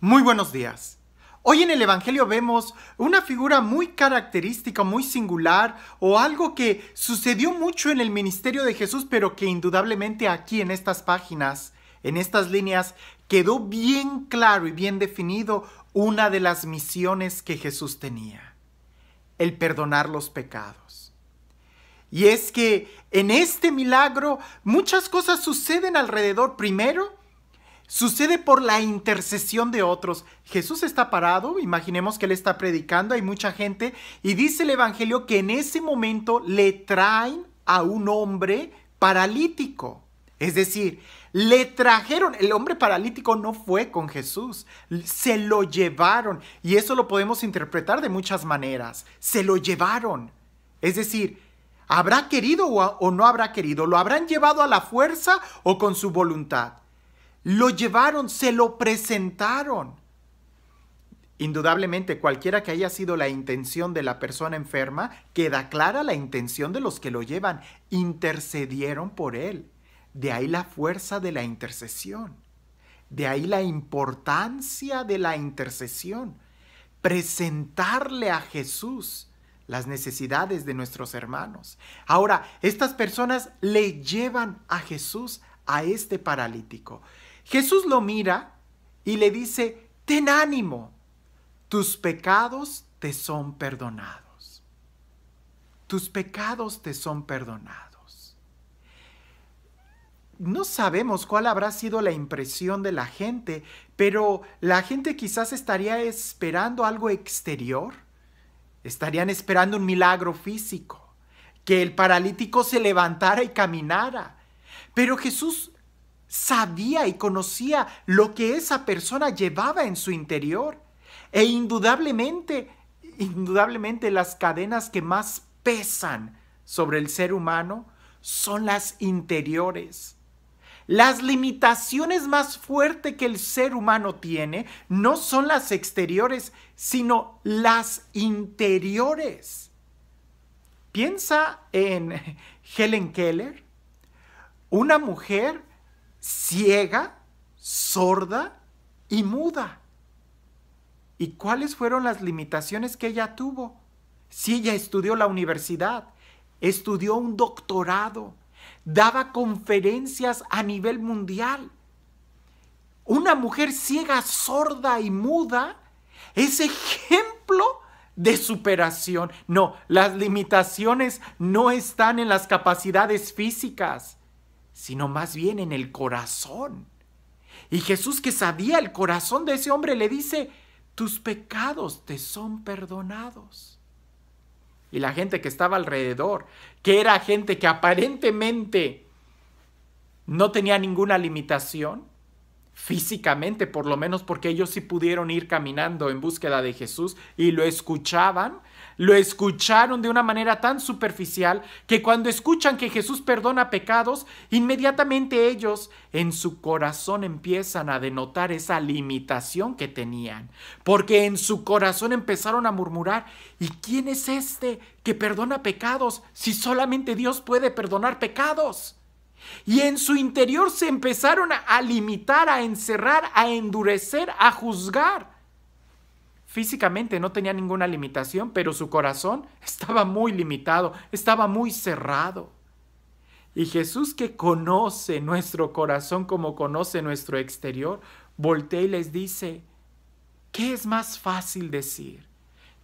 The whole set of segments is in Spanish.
Muy buenos días. Hoy en el Evangelio vemos una figura muy característica, muy singular, o algo que sucedió mucho en el ministerio de Jesús, pero que indudablemente aquí en estas páginas, en estas líneas, quedó bien claro y bien definido una de las misiones que Jesús tenía, el perdonar los pecados. Y es que en este milagro muchas cosas suceden alrededor. Primero, Sucede por la intercesión de otros. Jesús está parado, imaginemos que él está predicando, hay mucha gente, y dice el Evangelio que en ese momento le traen a un hombre paralítico. Es decir, le trajeron, el hombre paralítico no fue con Jesús, se lo llevaron. Y eso lo podemos interpretar de muchas maneras. Se lo llevaron. Es decir, habrá querido o no habrá querido, lo habrán llevado a la fuerza o con su voluntad lo llevaron, se lo presentaron. Indudablemente, cualquiera que haya sido la intención de la persona enferma, queda clara la intención de los que lo llevan. Intercedieron por él. De ahí la fuerza de la intercesión. De ahí la importancia de la intercesión. Presentarle a Jesús las necesidades de nuestros hermanos. Ahora, estas personas le llevan a Jesús a este paralítico. Jesús lo mira y le dice, ten ánimo, tus pecados te son perdonados. Tus pecados te son perdonados. No sabemos cuál habrá sido la impresión de la gente, pero la gente quizás estaría esperando algo exterior. Estarían esperando un milagro físico, que el paralítico se levantara y caminara. Pero Jesús sabía y conocía lo que esa persona llevaba en su interior. E indudablemente, indudablemente las cadenas que más pesan sobre el ser humano son las interiores. Las limitaciones más fuertes que el ser humano tiene no son las exteriores, sino las interiores. Piensa en Helen Keller, una mujer ciega, sorda y muda. ¿Y cuáles fueron las limitaciones que ella tuvo? Si ella estudió la universidad, estudió un doctorado, daba conferencias a nivel mundial. Una mujer ciega, sorda y muda es ejemplo de superación. No, las limitaciones no están en las capacidades físicas sino más bien en el corazón. Y Jesús que sabía el corazón de ese hombre le dice, tus pecados te son perdonados. Y la gente que estaba alrededor, que era gente que aparentemente no tenía ninguna limitación, físicamente, por lo menos porque ellos sí pudieron ir caminando en búsqueda de Jesús y lo escuchaban, lo escucharon de una manera tan superficial que cuando escuchan que Jesús perdona pecados, inmediatamente ellos en su corazón empiezan a denotar esa limitación que tenían, porque en su corazón empezaron a murmurar, ¿y quién es este que perdona pecados si solamente Dios puede perdonar pecados? Y en su interior se empezaron a limitar, a encerrar, a endurecer, a juzgar. Físicamente no tenía ninguna limitación, pero su corazón estaba muy limitado, estaba muy cerrado. Y Jesús que conoce nuestro corazón como conoce nuestro exterior, voltea y les dice, ¿qué es más fácil decir?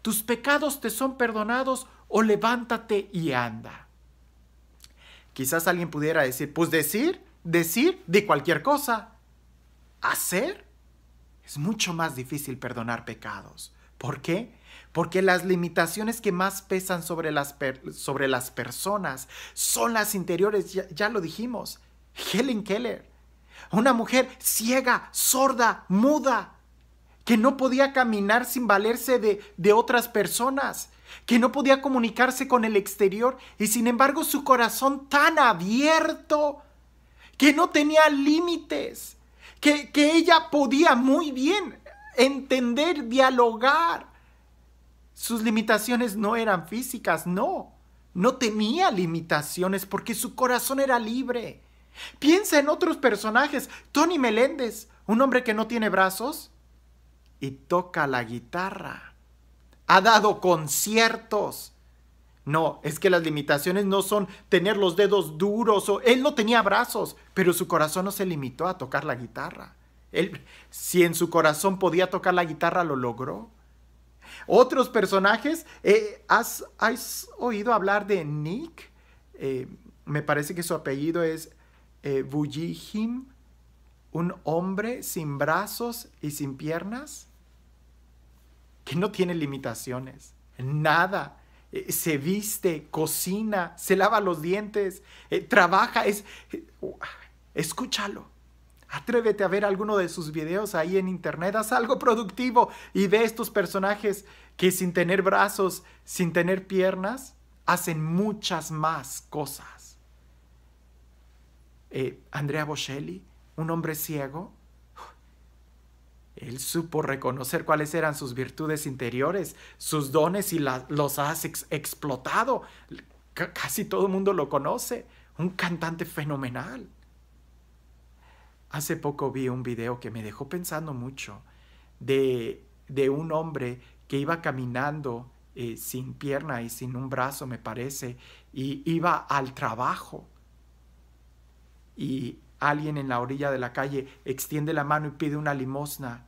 ¿Tus pecados te son perdonados o levántate y anda? Quizás alguien pudiera decir, pues decir, decir de cualquier cosa. Hacer es mucho más difícil perdonar pecados. ¿Por qué? Porque las limitaciones que más pesan sobre las, sobre las personas son las interiores, ya lo dijimos. Helen Keller, una mujer ciega, sorda, muda, que no podía caminar sin valerse de, de otras personas, que no podía comunicarse con el exterior y sin embargo su corazón tan abierto, que no tenía límites, que, que ella podía muy bien entender, dialogar. Sus limitaciones no eran físicas, no. No tenía limitaciones porque su corazón era libre. Piensa en otros personajes. Tony Meléndez, un hombre que no tiene brazos, y toca la guitarra. Ha dado conciertos. No, es que las limitaciones no son tener los dedos duros o él no tenía brazos, pero su corazón no se limitó a tocar la guitarra. Él, si en su corazón podía tocar la guitarra, lo logró. Otros personajes, eh, has, oído hablar de Nick? Eh, me parece que su apellido es eh, un hombre sin brazos y sin piernas que no tiene limitaciones, nada. Eh, se viste, cocina, se lava los dientes, eh, trabaja, es... Eh, uh, escúchalo. Atrévete a ver alguno de sus videos ahí en internet, haz algo productivo y ve estos personajes que sin tener brazos, sin tener piernas, hacen muchas más cosas. Andrea Bocelli, un hombre ciego, él supo reconocer cuáles eran sus virtudes interiores, sus dones y los ha explotado. casi todo el mundo lo conoce. Un cantante fenomenal. Hace poco vi un video que me dejó pensando mucho de, un hombre que iba caminando eh, sin pierna y sin un brazo, me parece, y iba al trabajo. Y alguien en la orilla de la calle extiende la mano y pide una limosna,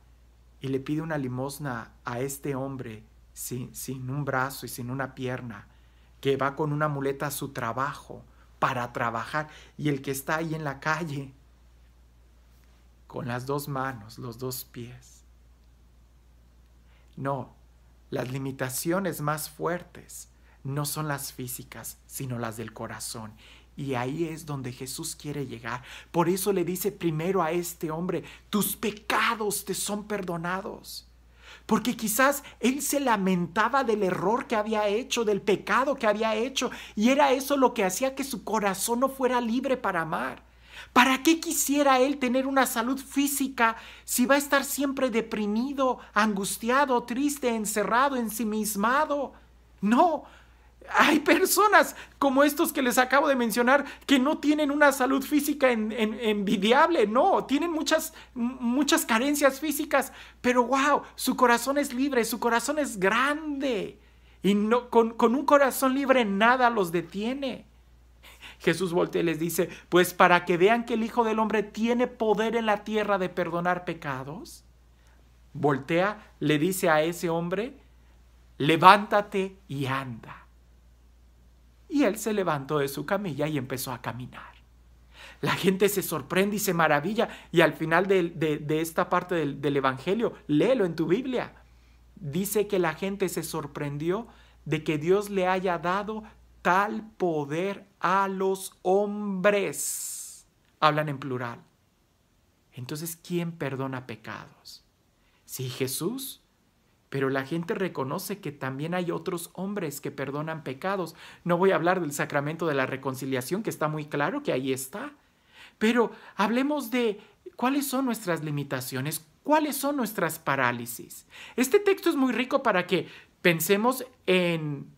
y le pide una limosna a este hombre sin, un brazo y sin una pierna, que va con una muleta a su trabajo para trabajar, y el que está ahí en la calle, con las dos manos, los dos pies. No, las limitaciones más fuertes no son las físicas, sino las del corazón. Y ahí es donde Jesús quiere llegar. Por eso le dice primero a este hombre, tus pecados te son perdonados. Porque quizás él se lamentaba del error que había hecho, del pecado que había hecho, y era eso lo que hacía que su corazón no fuera libre para amar. ¿Para qué quisiera él tener una salud física si va a estar siempre deprimido, angustiado, triste, encerrado, ensimismado? No, hay personas como estos que les acabo de mencionar que no tienen una salud física envidiable, no, tienen muchas, muchas carencias físicas, pero wow, su corazón es libre, su corazón es grande. Y no, con, con un corazón libre nada los detiene. Jesús voltea y les dice, pues para que vean que el Hijo del Hombre tiene poder en la tierra de perdonar pecados, voltea, le dice a ese hombre, levántate y anda. Y él se levantó de su camilla y empezó a caminar. La gente se sorprende y se maravilla. Y al final de, esta parte del, del Evangelio, léelo en tu Biblia. Dice que la gente se sorprendió de que Dios le haya dado tal poder a los hombres. Hablan en plural. Entonces, ¿quién perdona pecados? Si Jesús pero la gente reconoce que también hay otros hombres que perdonan pecados. No voy a hablar del sacramento de la reconciliación, que está muy claro que ahí está. Pero hablemos de cuáles son nuestras limitaciones, cuáles son nuestras parálisis. Este texto es muy rico para que pensemos en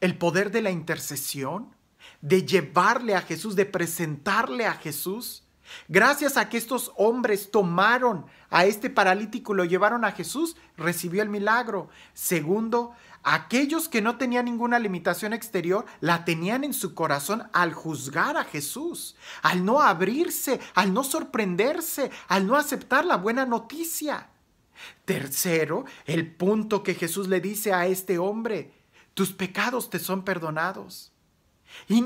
el poder de la intercesión, de llevarle a Jesús, de presentarle a Jesús Gracias a que estos hombres tomaron a este paralítico y lo llevaron a Jesús, recibió el milagro. Segundo, aquellos que no tenían ninguna limitación exterior, la tenían en su corazón al juzgar a Jesús, al no abrirse, al no sorprenderse, al no aceptar la buena noticia. Tercero, el punto que Jesús le dice a este hombre, tus pecados te son perdonados. Y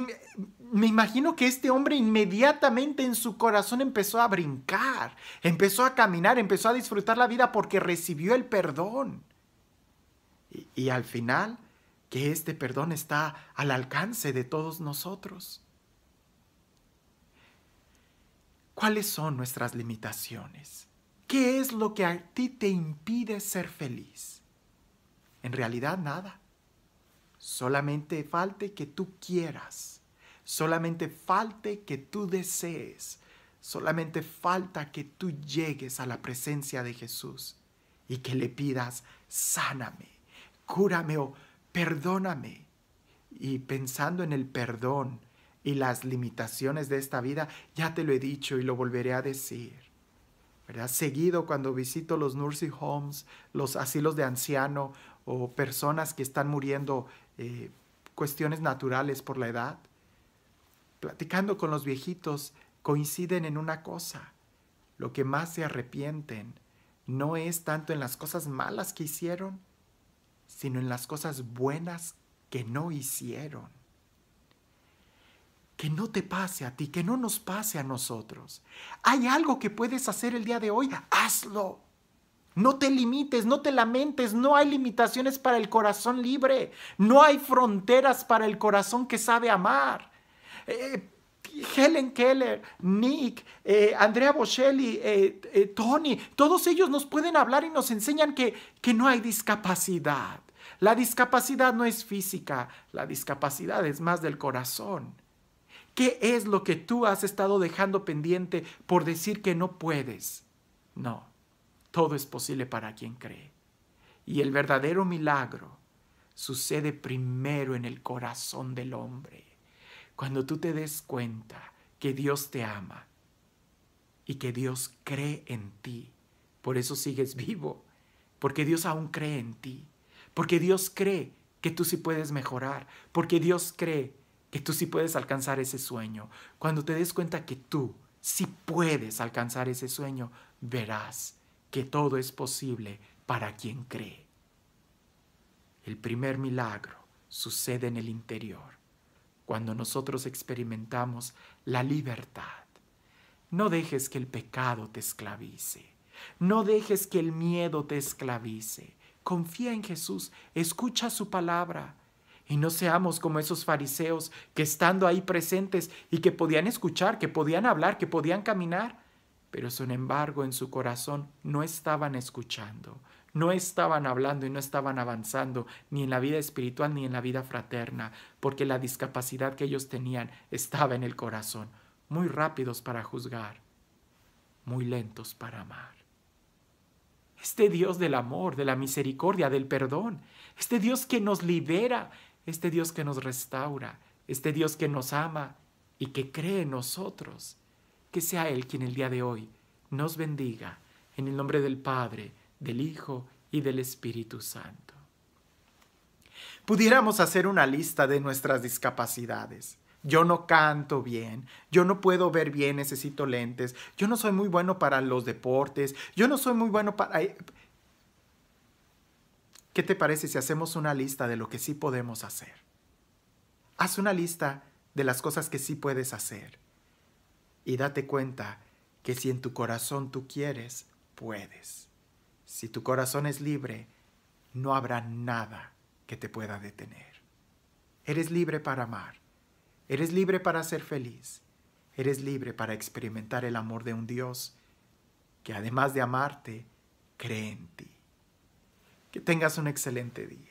me imagino que este hombre inmediatamente en su corazón empezó a brincar, empezó a caminar, empezó a disfrutar la vida porque recibió el perdón. Y, al final, que este perdón está al alcance de todos nosotros. ¿Cuáles son nuestras limitaciones? ¿Qué es lo que a ti te impide ser feliz? En realidad nada. Solamente falte que tú quieras Solamente falte que tú desees. Solamente falta que tú llegues a la presencia de Jesús y que le pidas, sáname, cúrame o perdóname. Y pensando en el perdón y las limitaciones de esta vida, ya te lo he dicho y lo volveré a decir. ¿verdad? Seguido cuando visito los nursing homes, los asilos de anciano o personas que están muriendo eh, cuestiones naturales por la edad, platicando con los viejitos, coinciden en una cosa. Lo que más se arrepienten no es tanto en las cosas malas que hicieron, sino en las cosas buenas que no hicieron. Que no te pase a ti, que no nos pase a nosotros. Hay algo que puedes hacer el día de hoy, hazlo. No te limites, no te lamentes, no hay limitaciones para el corazón libre, no hay fronteras para el corazón que sabe amar. Eh, Helen Keller, Nick, eh, Andrea Bocelli, eh, Tony, todos ellos nos pueden hablar y nos enseñan que, que no hay discapacidad. La discapacidad no es física, la discapacidad es más del corazón. ¿Qué es lo que tú has estado dejando pendiente por decir que no puedes? No, todo es posible para quien cree. Y el verdadero milagro sucede primero en el corazón del hombre cuando tú te des cuenta que Dios te ama y que Dios cree en ti. Por eso sigues vivo, porque Dios aún cree en ti, porque Dios cree que tú sí puedes mejorar, porque Dios cree que tú sí puedes alcanzar ese sueño. Cuando te des cuenta que tú sí puedes alcanzar ese sueño, verás que todo es posible para quien cree. El primer milagro sucede en el interior cuando nosotros experimentamos la libertad. No dejes que el pecado te esclavice. No dejes que el miedo te esclavice. Confía en Jesús, escucha su palabra. Y no seamos como esos fariseos que estando ahí presentes y que podían escuchar, que podían hablar, que podían caminar, pero sin embargo en su corazón no estaban escuchando, no estaban hablando y no estaban avanzando ni en la vida espiritual ni en la vida fraterna, porque la discapacidad que ellos tenían estaba en el corazón. Muy rápidos para juzgar, muy lentos para amar. Este Dios del amor, de la misericordia, del perdón, este Dios que nos libera, este Dios que nos restaura, este Dios que nos ama y que cree en nosotros, que sea Él quien el día de hoy nos bendiga, en el nombre del Padre, del Hijo y del Espíritu Santo. Pudiéramos hacer una lista de nuestras discapacidades. Yo no canto bien, yo no puedo ver bien, necesito lentes, yo no soy muy bueno para los deportes, yo no soy muy bueno para... ¿Qué te parece si hacemos una lista de lo que sí podemos hacer? Haz una lista de las cosas que sí puedes hacer y date cuenta que si en tu corazón tú quieres, puedes. Si tu corazón es libre, no habrá nada que te pueda detener. Eres libre para amar. Eres libre para ser feliz. Eres libre para experimentar el amor de un Dios que además de amarte, cree en ti. Que tengas un excelente día.